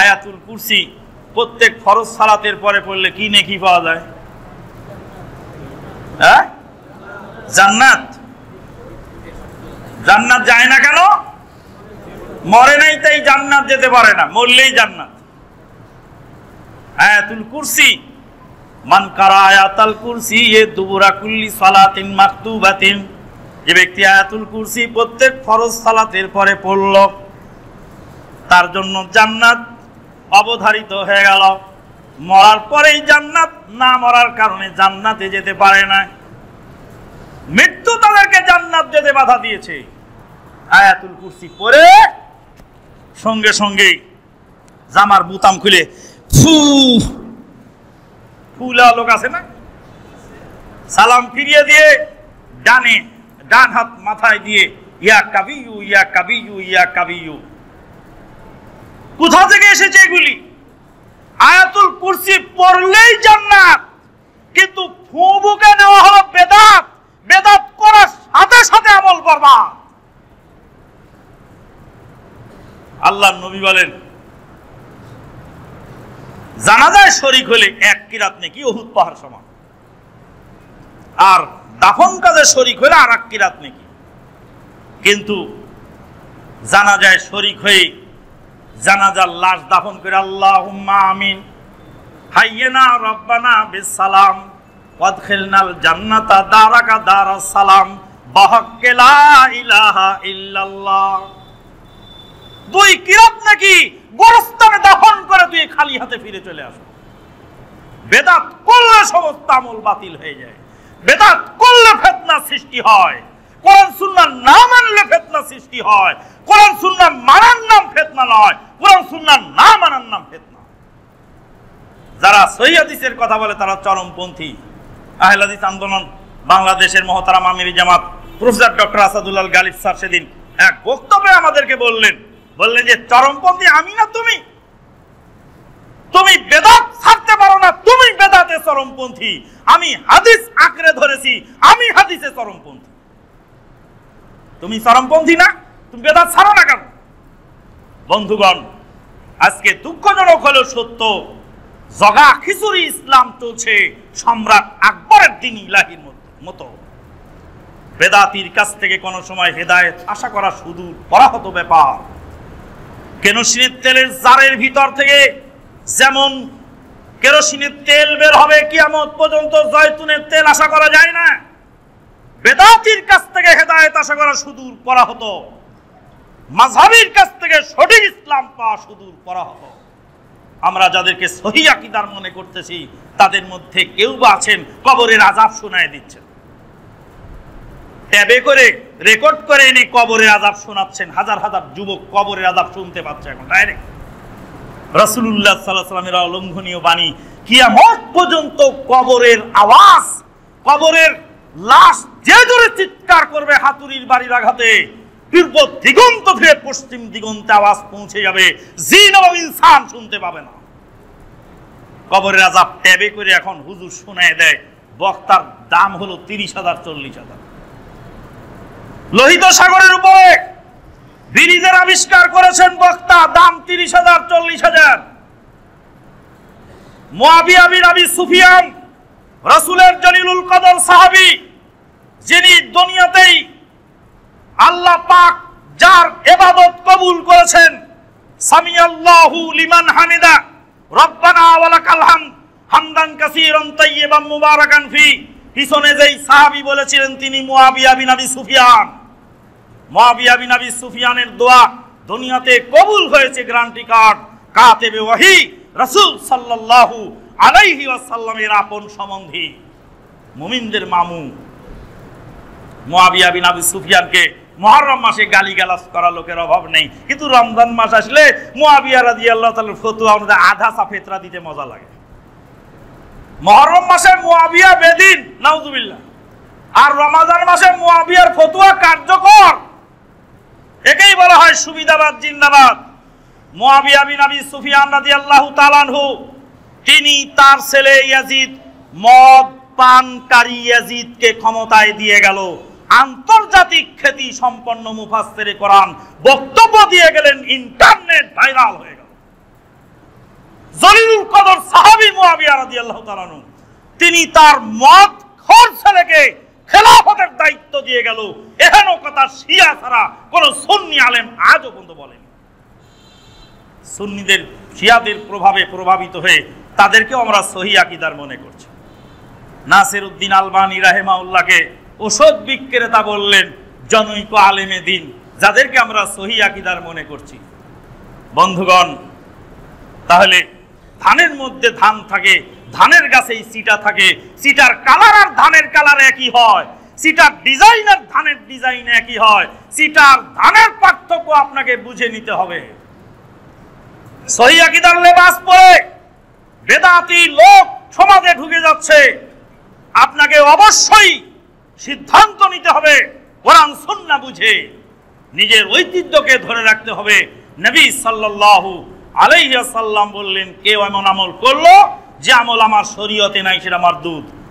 আয়াতুল কুরসি প্রত্যেক ফরজ সালাতের পরে পড়লে কি নেকি পাওয়া যায় হ্যাঁ জান্নাত জান্নাত যায় না কেন মরে নাই তাই জান্নাত যেতে পারে না মরলেই জান্নাত আয়াতুল কুরসি মান কারা আয়াতুল কুরসি এ দুবুরা কুল্লি সালাতিন মাকতুবাতিন যে ব্যক্তি আয়াতুল কুরসি প্রত্যেক ফরজ সালাতের পরে পড়ল তার জন্য জান্নাত অবধারিত হয়ে গেল মরার পরেই জান্নাত না মরার কারণে জান্নাতে যেতে পারে না মৃত্যু তাদেরকে জান্নাত যেতে বাধা দিয়েছে আয়াতুল কুর্সি পরে সঙ্গে সঙ্গে জামার বুতাম খুলে ফু ফুলা লোক আছে না সালাম ফিরিয়ে দিয়ে ডানে ডান হাত মাথায় দিয়ে ইয়া কাবিউ ইয়া কাবিউ ইয়া কাবিউ কোথা থেকে এসেছে এগুলি আয়াতুল কুরসি পড়লেই জান্নাত কিন্তু ফুবুকে নেওয়া হলো বেদাত বেদাত করার সাথে সাথে আমল করবা আল্লাহ নবী বলেন জানাজায় শরিক হলে এক কিরাত নেকি ওহুদ পাহাড় সমান আর দাফন কাজে শরিক হলে আর এক কিরাত নেকি কিন্তু জানাজায় শরিক হয়ে জানাজার লাশ দাফন করে আল্লাহ আমিন হাইয়েনা রব্বানা বিসালাম ওয়াদখিলনাল জান্নাতা দারাকা দারাস সালাম বাহাক্কে ইলাহা ইল্লাল্লাহ দুই কিরাত নাকি গোরস্থানে দাফন করে তুই খালি হাতে ফিরে চলে আসো বেদাত করলে সমস্ত আমল বাতিল হয়ে যায় বেদাত করলে ফেতনা সৃষ্টি হয় কোরআন সুন্না না মানলে ফেতনা সৃষ্টি হয় কোরআন সুন্না মানার নাম ফেতনা নয় কোরআন সুন্না না মানার নাম ফেতনা যারা সৈয়াদিসের কথা বলে তারা চরমপন্থী আহলাদিস আন্দোলন বাংলাদেশের মহতারাম আমিরি জামাত professor doctor Asadullah Ghalib sir সেদিন এক বক্তব্যে আমাদেরকে বললেন বললেন যে চরমপন্থী আমি না তুমি তুমি বেদাত ছাড়তে পারো না তুমি বেদাতে চরমপন্থী আমি হাদিস আঁকড়ে ধরেছি আমি হাদিসে চরমপন্থী তুমি চরমপন্থী না তুমি বেদাত ছাড়ো না কেন বন্ধুগণ আজকে দুঃখজনক হলো সত্য জগা খিচুড়ি ইসলাম চলছে সম্রাট আকবরের দিন ইলাহির মতো বেদাতির কাছ থেকে কোনো সময় হেদায়ত আশা করা শুধু পরাহত ব্যাপার কেরোসিনের তেলের জারের ভিতর থেকে যেমন কেরোসিনের তেল বের হবে কিয়ামত পর্যন্ত জয়তুনের তেল আশা করা যায় না বেদাতির কাছ থেকে হেদায়ত আশা করা সুদূর করা হতো মাঝহাবির কাছ থেকে সঠিক ইসলাম পাওয়া সুদূর করা হতো আমরা যাদেরকে সহি আকিদার মনে করতেছি তাদের মধ্যে কেউ বা আছেন কবরের আজাব শোনায় দিচ্ছেন ট্যাবে করে রেকর্ড করে এনে কবরের আজাব শোনাচ্ছেন হাজার হাজার যুবক কবরের আজাব শুনতে পাচ্ছে এখন ডাইরেক্ট রসুল্লাহ সাল্লাহ সাল্লামের অলঙ্ঘনীয় বাণী কিয়ামত পর্যন্ত কবরের আওয়াজ কবরের লাশ যে জোরে চিৎকার করবে হাতুরির বাড়ির আঘাতে পূর্ব দিগন্ত ফিরে পশ্চিম দিগন্তে আওয়াজ পৌঁছে যাবে জিন এবং ইনসান শুনতে পাবে না কবরের আজাব ট্যাবে করে এখন হুজুর শোনায় দেয় বক্তার দাম হলো তিরিশ হাজার চল্লিশ হাজার লোহিত সাগরের উপরে ব্রিজের আবিষ্কার করেছেন বক্তা দাম তিরিশ হাজার চল্লিশ হাজার আবির আবি সুফিয়ান রসুলের জলিলুল কদর সাহাবি যিনি দুনিয়াতেই আল্লাহ পাক যার এবাদত কবুল করেছেন সামিয়াল্লাহু লিমান হামিদা রব্বানা ওয়ালাকাল হামদ হামদান কাসীরান তাইয়্যিবান মুবারাকান ফি পিছনে যেই সাহাবী বলেছিলেন তিনি মুয়াবিয়া বিন আবি সুফিয়ান মুয়াবিয়া বিন আবি সুফিয়ানের দোয়া দুনিয়াতে কবুল হয়েছে গ্রান্টি কার্ড কাতেবে ওয়াহি রাসূল সাল্লাল্লাহু আলাইহি ওয়াসাল্লামের আপন সম্বন্ধী মুমিনদের মামু মোয়াবিয়া বিন আবি সুফিয়ানকে মহরম মাসে গালি গালাস করা লোকের অভাব নেই কিন্তু রমজান মাস আসলে মোয়াবিয়া রাজি আল্লাহ তালের ফতুয়া অনুযায়ী আধা সাফেতরা দিতে মজা লাগে মহরম মাসে মোয়াবিয়া বেদিন নাউজুবিল্লা আর রমাজান মাসে মোয়াবিয়ার ফতুয়া কার্যকর একেই বলা হয় সুবিধাবাদ জিন্দাবাদ মোয়াবিয়া বিন আবি সুফিয়ান রাজি আল্লাহ তালানহু তিনি তার ছেলে ইয়াজিদ মদ পানকারী ইয়াজিদকে ক্ষমতায় দিয়ে গেল আন্তর্জাতিক খ্যাতি সম্পন্ন মুফাসেরে কোরআন বক্তব্য দিয়ে গেলেন ইন্টারনেট ভাইরাল হয়ে গেল জলিলুল কদর সাহাবি মুয়াবিয়া রাদিয়াল্লাহু তাআলা তিনি তার মত খর ছেলেকে খেলাফতের দায়িত্ব দিয়ে গেল এখন কথা শিয়া ছাড়া কোন সুন্নি আলেম আজও পর্যন্ত বলেন সুন্নিদের শিয়াদের প্রভাবে প্রভাবিত হয়ে তাদেরকেও আমরা সহি আকিদার মনে করছি নাসির উদ্দিন আলবানী রাহেমাউল্লাহকে ওষুধ বিক্রেতা বললেন জনৈক আলেমে দিন যাদেরকে আমরা সহি আকিদার মনে করছি বন্ধুগণ তাহলে ধানের মধ্যে ধান থাকে ধানের গাছেই সিটা থাকে সিটার কালার আর ধানের কালার একই হয় সিটার ডিজাইন আর ধানের ডিজাইন একই হয় সিটার ধানের পার্থক্য আপনাকে বুঝে নিতে হবে সহি আকিদার লেবাস পরে বেদাতি লোক সমাজে ঢুকে যাচ্ছে আপনাকে অবশ্যই সিদ্ধান্ত নিতে হবে কোরআন সন্না বুঝে নিজের ঐতিহ্যকে ধরে রাখতে হবে নবী সাল্লাহু আলাইহাল্লাম বললেন কেউ এমন আমল করলো যে আমল আমার শরীয়তে নাই সেটা আমার দুধ